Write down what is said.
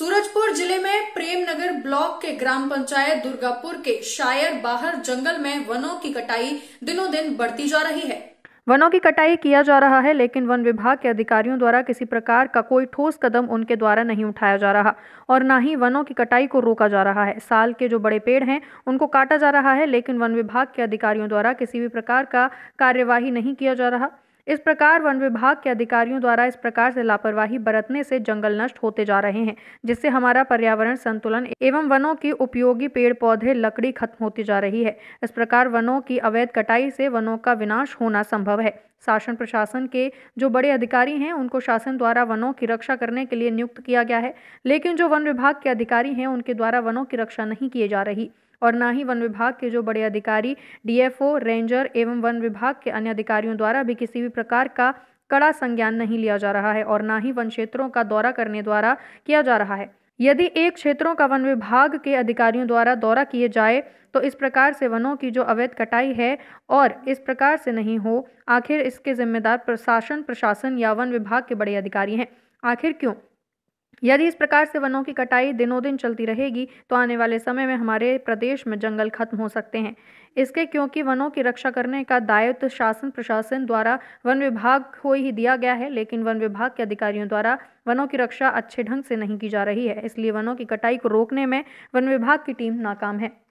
सूरजपुर जिले में प्रेमनगर ब्लॉक के ग्राम पंचायत दुर्गापुर के शायर बाहर जंगल में वनों की कटाई दिनों दिन बढ़ती जा रही है वनों की कटाई किया जा रहा है लेकिन वन विभाग के अधिकारियों द्वारा किसी प्रकार का कोई ठोस कदम उनके द्वारा नहीं उठाया जा रहा और न ही वनों की कटाई को रोका जा रहा है साल के जो बड़े पेड़ हैं उनको काटा जा रहा है लेकिन वन विभाग के अधिकारियों द्वारा किसी भी प्रकार का कार्यवाही नहीं किया जा रहा इस प्रकार वन विभाग के अधिकारियों द्वारा इस प्रकार से लापरवाही बरतने से जंगल नष्ट होते जा रहे हैं जिससे हमारा पर्यावरण संतुलन एवं वनों की उपयोगी पेड़ पौधे लकड़ी खत्म होती जा रही है इस प्रकार वनों की अवैध कटाई से वनों का विनाश होना संभव है शासन प्रशासन के जो बड़े अधिकारी हैं उनको शासन द्वारा वनों की रक्षा करने के लिए नियुक्त किया गया है लेकिन जो वन विभाग के अधिकारी हैं उनके द्वारा वनों की रक्षा नहीं किए जा रही और ना ही वन विभाग के जो बड़े अधिकारी डीएफओ रेंजर एवं वन विभाग के अन्य अधिकारियों द्वारा भी किसी भी प्रकार का कड़ा संज्ञान नहीं लिया जा रहा है और ना ही वन क्षेत्रों का दौरा करने द्वारा किया जा रहा है यदि एक क्षेत्रों का वन विभाग के अधिकारियों द्वारा दौरा किए जाए तो इस प्रकार से वनों की जो अवैध कटाई है और इस प्रकार से नहीं हो आखिर इसके जिम्मेदार प्रशासन प्रशासन या वन विभाग के बड़े अधिकारी हैं आखिर क्यों यदि इस प्रकार से वनों की कटाई दिनों दिन चलती रहेगी तो आने वाले समय में हमारे प्रदेश में जंगल खत्म हो सकते हैं इसके क्योंकि वनों की रक्षा करने का दायित्व शासन प्रशासन द्वारा वन विभाग को ही दिया गया है लेकिन वन विभाग के अधिकारियों द्वारा वनों की रक्षा अच्छे ढंग से नहीं की जा रही है इसलिए वनों की कटाई को रोकने में वन विभाग की टीम नाकाम है